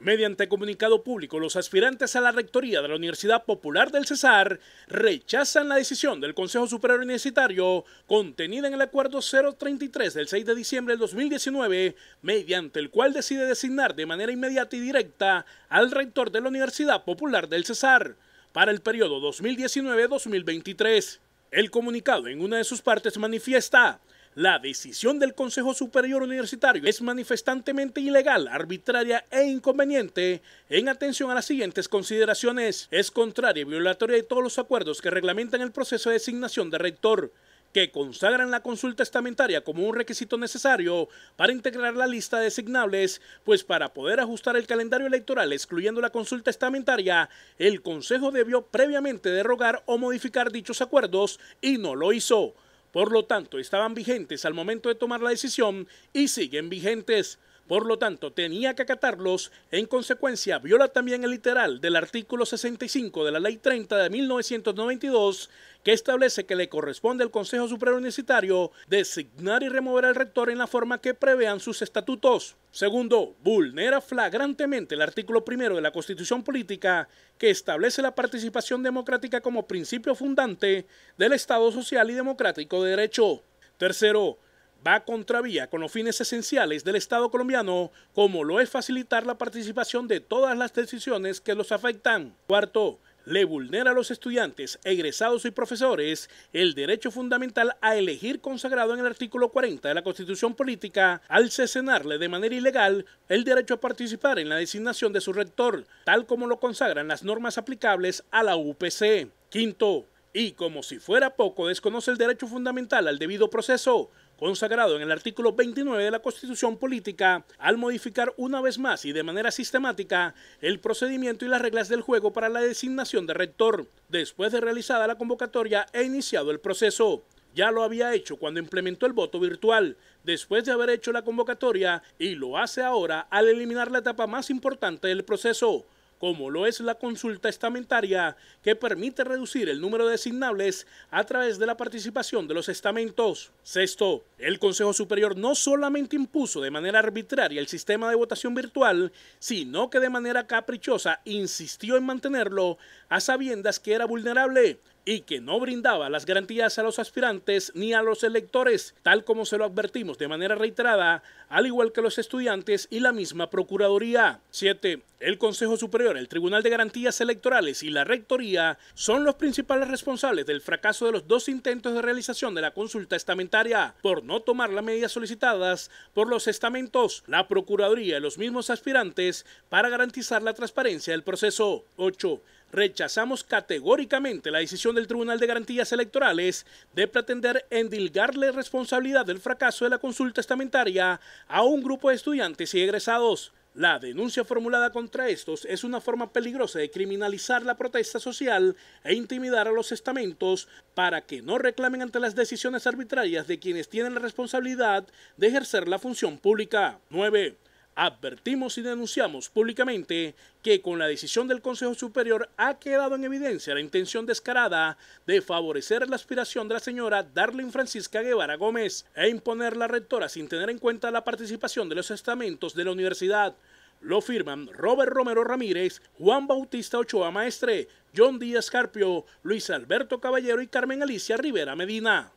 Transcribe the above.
Mediante comunicado público, los aspirantes a la rectoría de la Universidad Popular del Cesar rechazan la decisión del Consejo Superior Universitario contenida en el Acuerdo 033 del 6 de diciembre del 2019, mediante el cual decide designar de manera inmediata y directa al rector de la Universidad Popular del Cesar para el periodo 2019-2023. El comunicado en una de sus partes manifiesta la decisión del Consejo Superior Universitario es manifestantemente ilegal, arbitraria e inconveniente en atención a las siguientes consideraciones. Es contraria y violatoria de todos los acuerdos que reglamentan el proceso de designación de rector que consagran la consulta estamentaria como un requisito necesario para integrar la lista de designables, pues para poder ajustar el calendario electoral excluyendo la consulta estamentaria, el Consejo debió previamente derrogar o modificar dichos acuerdos y no lo hizo. Por lo tanto, estaban vigentes al momento de tomar la decisión y siguen vigentes. Por lo tanto, tenía que acatarlos. En consecuencia, viola también el literal del artículo 65 de la Ley 30 de 1992, que establece que le corresponde al Consejo Supremo Universitario designar y remover al rector en la forma que prevean sus estatutos. Segundo, vulnera flagrantemente el artículo primero de la Constitución Política, que establece la participación democrática como principio fundante del Estado Social y Democrático de Derecho. Tercero, va contravía con los fines esenciales del Estado colombiano, como lo es facilitar la participación de todas las decisiones que los afectan. Cuarto, le vulnera a los estudiantes, egresados y profesores el derecho fundamental a elegir consagrado en el artículo 40 de la Constitución Política al cesenarle de manera ilegal el derecho a participar en la designación de su rector, tal como lo consagran las normas aplicables a la UPC. Quinto, y como si fuera poco, desconoce el derecho fundamental al debido proceso, consagrado en el artículo 29 de la Constitución Política, al modificar una vez más y de manera sistemática el procedimiento y las reglas del juego para la designación de rector, después de realizada la convocatoria e iniciado el proceso. Ya lo había hecho cuando implementó el voto virtual, después de haber hecho la convocatoria, y lo hace ahora al eliminar la etapa más importante del proceso, como lo es la consulta estamentaria, que permite reducir el número de designables a través de la participación de los estamentos. Sexto, el Consejo Superior no solamente impuso de manera arbitraria el sistema de votación virtual, sino que de manera caprichosa insistió en mantenerlo a sabiendas que era vulnerable y que no brindaba las garantías a los aspirantes ni a los electores, tal como se lo advertimos de manera reiterada, al igual que los estudiantes y la misma Procuraduría. 7. El Consejo Superior, el Tribunal de Garantías Electorales y la Rectoría son los principales responsables del fracaso de los dos intentos de realización de la consulta estamentaria por no tomar las medidas solicitadas por los estamentos, la Procuraduría y los mismos aspirantes para garantizar la transparencia del proceso. 8 rechazamos categóricamente la decisión del Tribunal de Garantías Electorales de pretender endilgarle responsabilidad del fracaso de la consulta estamentaria a un grupo de estudiantes y egresados. La denuncia formulada contra estos es una forma peligrosa de criminalizar la protesta social e intimidar a los estamentos para que no reclamen ante las decisiones arbitrarias de quienes tienen la responsabilidad de ejercer la función pública. 9. Advertimos y denunciamos públicamente que con la decisión del Consejo Superior ha quedado en evidencia la intención descarada de favorecer la aspiración de la señora Darlene Francisca Guevara Gómez e imponer la rectora sin tener en cuenta la participación de los estamentos de la universidad. Lo firman Robert Romero Ramírez, Juan Bautista Ochoa Maestre, John Díaz Carpio, Luis Alberto Caballero y Carmen Alicia Rivera Medina.